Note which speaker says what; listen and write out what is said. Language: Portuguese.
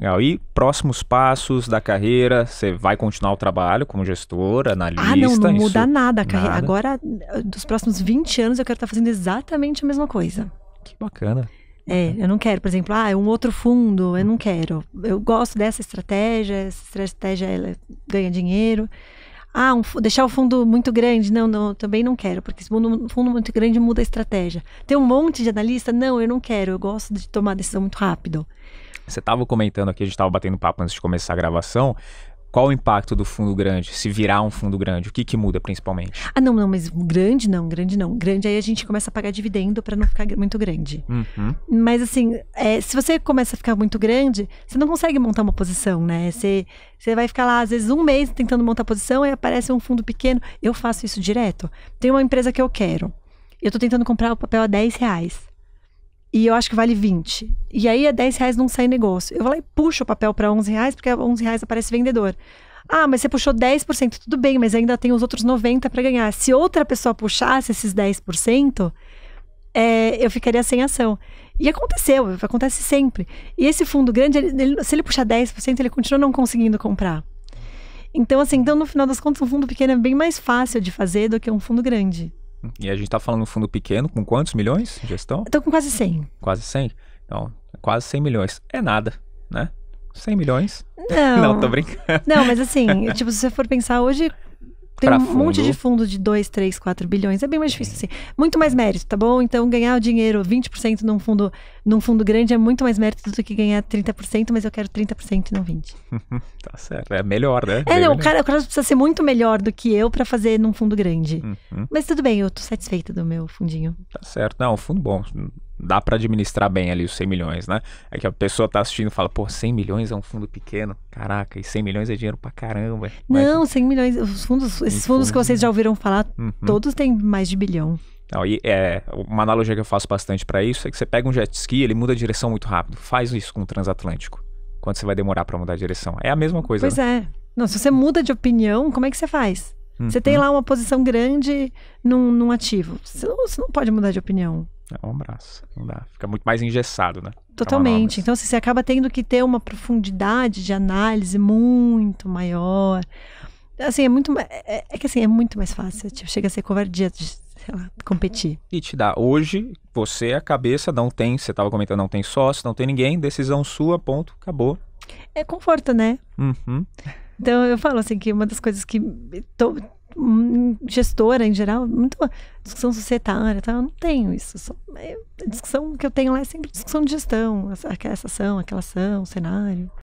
Speaker 1: Legal. E próximos passos da carreira, você vai continuar o trabalho como gestor, analista? Ah, não, não isso... muda nada a carreira. Nada. Agora,
Speaker 2: dos próximos 20 anos, eu quero estar tá fazendo exatamente a mesma coisa. Que bacana. É, eu não quero, por exemplo, ah, é um outro fundo, eu não quero. Eu gosto dessa estratégia, essa estratégia ela ganha dinheiro. Ah, um, deixar o fundo muito grande, não, não, também não quero, porque se o fundo muito grande muda a estratégia. Tem um monte de analista, não, eu não quero, eu gosto de tomar decisão muito rápido.
Speaker 1: Você estava comentando aqui, a gente estava batendo papo antes de começar a gravação, qual o impacto do fundo grande? Se virar um fundo grande, o que, que muda principalmente?
Speaker 2: Ah, não, não, mas grande não, grande não. Grande aí a gente começa a pagar dividendo para não ficar muito grande. Uhum. Mas assim, é, se você começa a ficar muito grande, você não consegue montar uma posição, né? Você, você vai ficar lá, às vezes, um mês tentando montar posição e aparece um fundo pequeno. Eu faço isso direto. Tem uma empresa que eu quero. Eu estou tentando comprar o papel a 10 reais e eu acho que vale 20. E aí a é 10 reais não sai negócio. Eu vou lá e puxo o papel para 11 reais, porque a 11 reais aparece vendedor. Ah, mas você puxou 10%, tudo bem, mas ainda tem os outros 90 para ganhar. Se outra pessoa puxasse esses 10%, é, eu ficaria sem ação. E aconteceu, acontece sempre. E esse fundo grande, ele, ele, se ele puxar 10%, ele continua não conseguindo comprar. Então, assim, então, no final das contas, um fundo pequeno é bem mais fácil de fazer do que um fundo grande.
Speaker 1: E a gente tá falando um fundo pequeno, com quantos milhões de gestão? Estou com quase 100. Quase 100? Então, quase 100 milhões. É nada, né? 100 milhões? Não. Não, tô brincando. Não, mas assim, tipo, se
Speaker 2: você for pensar hoje, tem um fundo. monte de fundo de 2, 3, 4 bilhões. É bem mais difícil, assim. Muito mais mérito, tá bom? Então, ganhar o dinheiro 20% num fundo, num fundo grande é muito mais mérito do que ganhar 30%, mas eu quero 30% e não 20%.
Speaker 1: tá certo. É melhor, né? É, bem não. O cara, o
Speaker 2: cara precisa ser muito melhor do que eu para fazer num fundo grande. Uhum. Mas tudo bem, eu tô satisfeita do meu fundinho.
Speaker 1: Tá certo. Não, um fundo bom dá para administrar bem ali os 100 milhões, né? É que a pessoa tá assistindo e fala, pô, 100 milhões é um fundo pequeno. Caraca, e 100 milhões é dinheiro pra caramba.
Speaker 2: Não, 100 milhões, os fundos, esses fundos que vocês já ouviram falar, uhum. todos têm mais de bilhão.
Speaker 1: Não, e, é, uma analogia que eu faço bastante para isso é que você pega um jet ski, ele muda a direção muito rápido. Faz isso com o transatlântico. Quanto você vai demorar para mudar a direção? É a mesma coisa. Pois né?
Speaker 2: é. Não, se você muda de opinião, como é que você faz? Uhum. Você tem uhum. lá uma posição grande num, num ativo. Você não, você não pode mudar de opinião.
Speaker 1: É, um abraço, não dá. Fica muito mais engessado, né? Totalmente.
Speaker 2: Então, assim, você acaba tendo que ter uma profundidade de análise muito maior. Assim, é muito. É, é, é que assim, é muito mais fácil. Tipo, chega a ser covardia de, sei lá, competir.
Speaker 1: E te dá. Hoje, você é a cabeça, não tem. Você estava comentando, não tem sócio, não tem ninguém, decisão sua, ponto, acabou.
Speaker 2: É conforto, né? Uhum. Então, eu falo assim que uma das coisas que. Tô, gestora em geral, muito discussão societária, tá? eu não tenho isso. Só, a é, discussão que eu tenho lá é sempre discussão de gestão, essa, essa ação, aquela ação, cenário.